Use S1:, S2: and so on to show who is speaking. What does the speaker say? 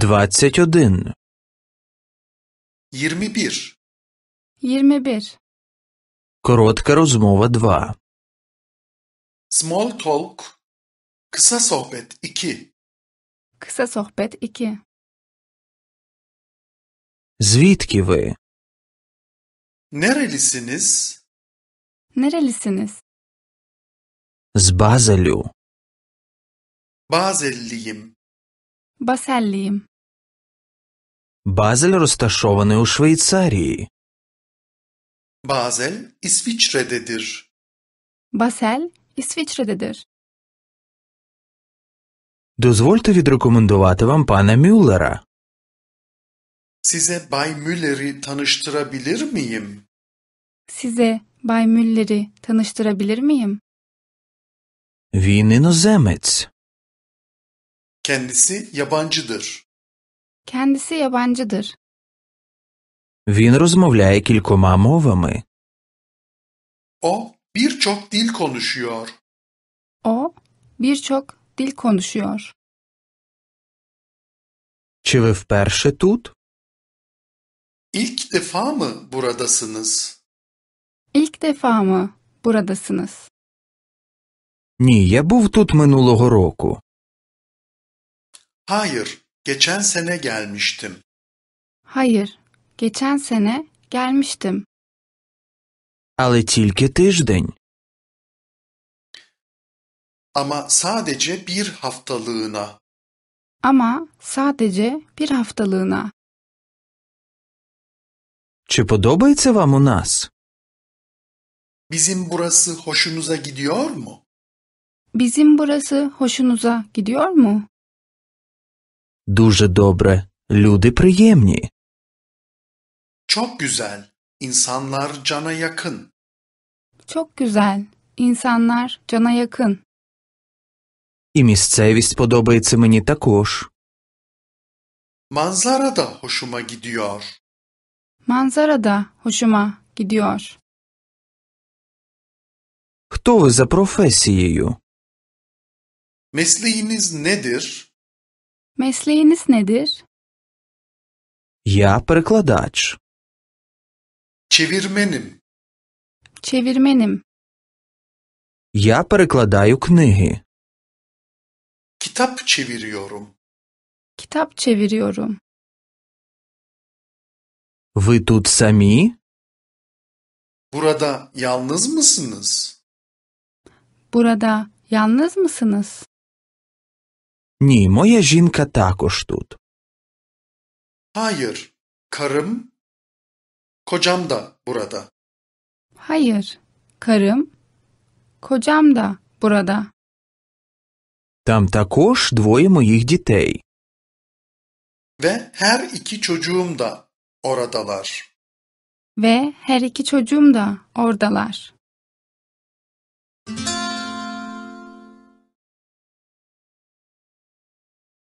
S1: 21 21 21 Коротка розмова 2 Small talk Kısa sohbet 2 Kısa sohbet 2 Звідки ви? Nerelisiniz? Nerelisiniz? З Базелю. Bazelliyim.
S2: Баселлії.
S1: Базель розташований у Швейцарії. Basel İsviçre'dedir.
S2: Basel İsviçre'dedir.
S1: Дозвольте відрекомендувати вам пана Мюллера. Size Bay Müller'i tanıştırabilir miyim?
S2: Size Bay Müller'i tanıştırabilir miyim?
S1: Він іноземець. Kendisi yabancıdır.
S2: Kendisi yabancıdır.
S1: Він розмовляє кількома мовами.
S2: O birçok dil konuşuyor. O birçok dil konuşuyor.
S1: Чи ви вперше тут? İlk defa mı buradasınız?
S2: İlk defa mı buradasınız?
S1: Ні, я був тут минулого року. Hayır, geçen sene gelmiştim.
S2: Hayır, geçen sene gelmiştim.
S1: Але тільки тиждень. Ama sadece bir haftalığına.
S2: Ama sadece bir haftalığına.
S1: Чи подобається вам у нас? Bizim burası hoşunuza gidiyor
S2: mu? Bizim burası hoşunuza gidiyor mu?
S1: Дуже добре. Люди приємні. Çok güzel. insanlar cana yakın.
S2: Çok güzel. insanlar cana yakın.
S1: І місцевість подобається мені також. Manzara da hoşuma gidiyor.
S2: Manzara da hoşuma gidiyor.
S1: Хто ви за професією? Mesleğiniz nedir?
S2: Mesleğiniz nedir?
S1: Я перекладач. Çevirmenim. Çevirmenim. Я перекладаю книги. Kitap çeviriyorum. Kitap çeviriyorum. Ви тут самі? Burada yalnız mısınız?
S2: Burada yalnız mısınız?
S1: Ні, моя жінка також тут. Hayır, karım, kocam da burada.
S2: Hayır, karım, kocam da burada.
S1: Там також двоє моїх дітей. Ve her iki çocuğum da oradalar.
S2: Ve her iki çocuğum da oradalar.